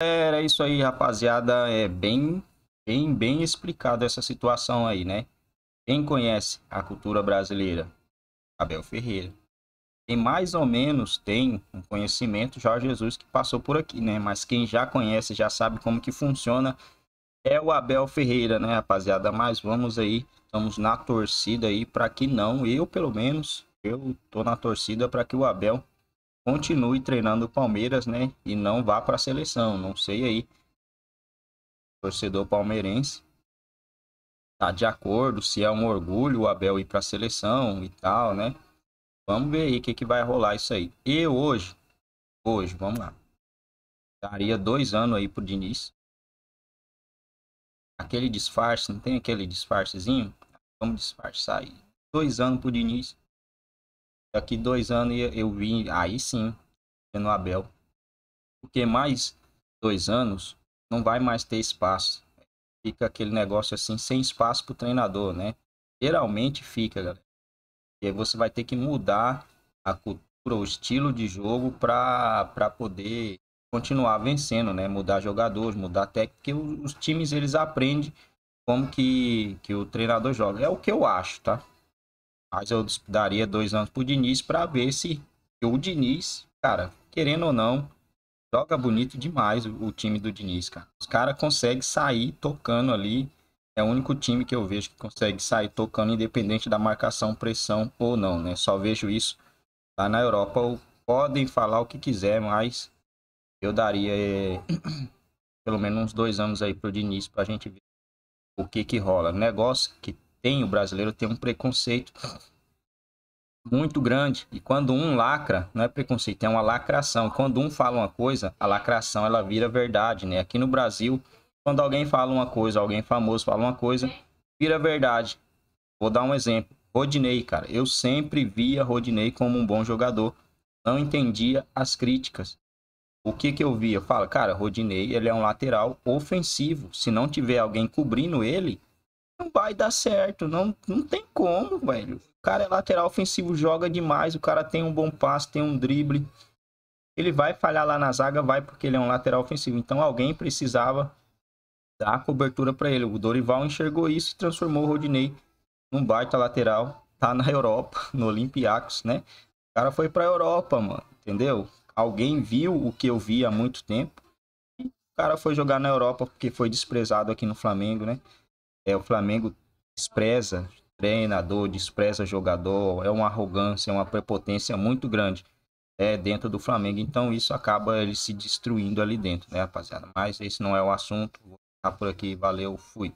Era é, é isso aí, rapaziada. É bem, bem, bem explicado essa situação aí, né? Quem conhece a cultura brasileira? Abel Ferreira. Quem mais ou menos tem um conhecimento, Jorge Jesus que passou por aqui, né? Mas quem já conhece, já sabe como que funciona, é o Abel Ferreira, né, rapaziada? Mas vamos aí, estamos na torcida aí para que não, eu pelo menos, eu tô na torcida para que o Abel continue treinando o Palmeiras, né? E não vá para a seleção. Não sei aí. Torcedor palmeirense tá de acordo, se é um orgulho o Abel ir para a seleção e tal, né? Vamos ver aí o que, que vai rolar isso aí. E hoje, hoje, vamos lá. Daria dois anos aí pro Diniz. Aquele disfarce, não tem aquele disfarcezinho? Vamos disfarçar aí. Dois anos pro Diniz. Daqui dois anos eu vim, aí sim, no Abel. Porque mais dois anos não vai mais ter espaço. Fica aquele negócio assim, sem espaço para o treinador, né? Geralmente fica, galera. E aí você vai ter que mudar a cultura, o estilo de jogo para poder continuar vencendo, né? Mudar jogadores, mudar técnica, porque os times eles aprendem como que, que o treinador joga. É o que eu acho, tá? Mas eu daria dois anos pro Diniz para ver se o Diniz, cara, querendo ou não, joga bonito demais o, o time do Diniz, cara. Os caras conseguem sair tocando ali. É o único time que eu vejo que consegue sair tocando, independente da marcação, pressão ou não, né? Só vejo isso lá na Europa. Podem falar o que quiser, mas eu daria é, pelo menos uns dois anos aí pro Diniz pra gente ver o que que rola. Negócio que tem, o brasileiro tem um preconceito muito grande. E quando um lacra, não é preconceito, é uma lacração. Quando um fala uma coisa, a lacração ela vira verdade, né? Aqui no Brasil, quando alguém fala uma coisa, alguém famoso fala uma coisa, vira verdade. Vou dar um exemplo. Rodinei, cara, eu sempre via Rodinei como um bom jogador. Não entendia as críticas. O que que eu via? Fala, cara, Rodinei, ele é um lateral ofensivo. Se não tiver alguém cobrindo ele, não vai dar certo. Não, não tem como, velho. O cara é lateral ofensivo, joga demais. O cara tem um bom passe, tem um drible. Ele vai falhar lá na zaga, vai porque ele é um lateral ofensivo. Então alguém precisava dar cobertura para ele. O Dorival enxergou isso e transformou o Rodinei num baita lateral. Tá na Europa, no Olympiacos, né? O cara foi pra Europa, mano. Entendeu? Alguém viu o que eu vi há muito tempo. o cara foi jogar na Europa porque foi desprezado aqui no Flamengo, né? É, o Flamengo despreza treinador, despreza jogador, é uma arrogância, é uma prepotência muito grande é, dentro do Flamengo. Então isso acaba ele se destruindo ali dentro, né, rapaziada? Mas esse não é o assunto. Vou ficar por aqui. Valeu, fui.